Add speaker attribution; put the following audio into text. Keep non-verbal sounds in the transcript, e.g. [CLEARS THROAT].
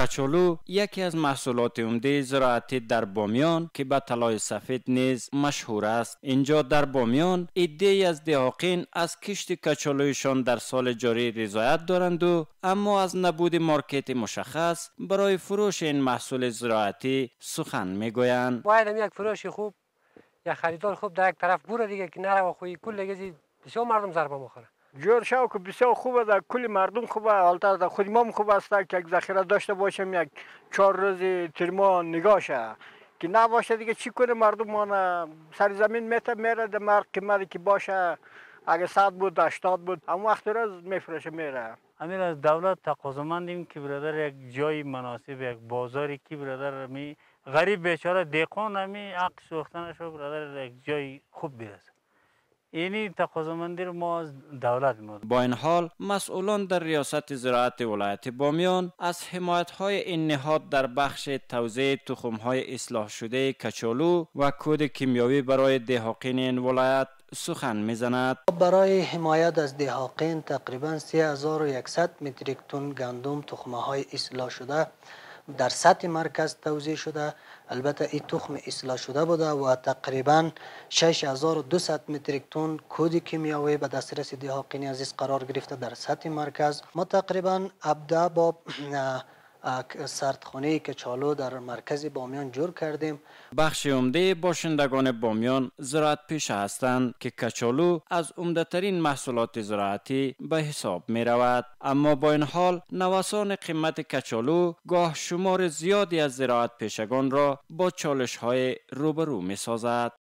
Speaker 1: کچالو یکی از محصولات عمده زراعتی در بامیان که به طلای سفید نیز مشهور است اینجا در بامیان ایده از دهاقین از کشت کچالویشان در سال جاری رضایت دارند و اما از نبود مارکت مشخص برای فروش این محصول زراعتی سخن میگویند
Speaker 2: باید یک فروش خوب یا خریدار خوب در یک طرف بوره دیگه که نره و خوی کل لگزی بسیار مردم ضربه میخوره
Speaker 3: جور شو که بسیار خوبه در کل مردم خوبه حالتا در خود خوب است که یک ذخیره داشته باشم یک چهار روز ترما نگاه شه که نباشه دیگه چی کنه مردم ما سر زمین میتر، میره در مرد قیمتی که باشه اگه صد بود اشتاد بود اما وقت روز میفرشه میره
Speaker 2: امیر از دولت تقاضامندیم که برادر یک جای مناسب یک بازاری که برادر می غریب بیچاره دیقان همی حق سوختنش برادر یک جای خوب برسه این یعنی تقاضامندی ما دولت
Speaker 1: با این حال مسئولان در ریاست زراعت ولایت بامیان از حمایت های این نهاد در بخش توزیع تخم های اصلاح شده کچالو و کود کیمیاوی برای دهاقین این ولایت سخن میزند
Speaker 4: برای حمایت از دهاقین تقریبا 3100 متریک تن گندم تخمه های اصلاح شده در سطح مرکز توضیح شده البته این تخم اصلاح شده بوده و تقریبا 6200 متریک تن کود کیمیاوی به دسترس از عزیز قرار گرفته در سطح مرکز ما تقریبا ابدا با [CLEARS THROAT] سردخانه کچالو در مرکز بامیان جور کردیم
Speaker 1: بخش عمده باشندگان بامیان زراعت پیش هستند که کچالو از عمدهترین محصولات زراعتی به حساب می رود اما با این حال نوسان قیمت کچالو گاه شمار زیادی از زراعت پیشگان را با چالش های روبرو می سازد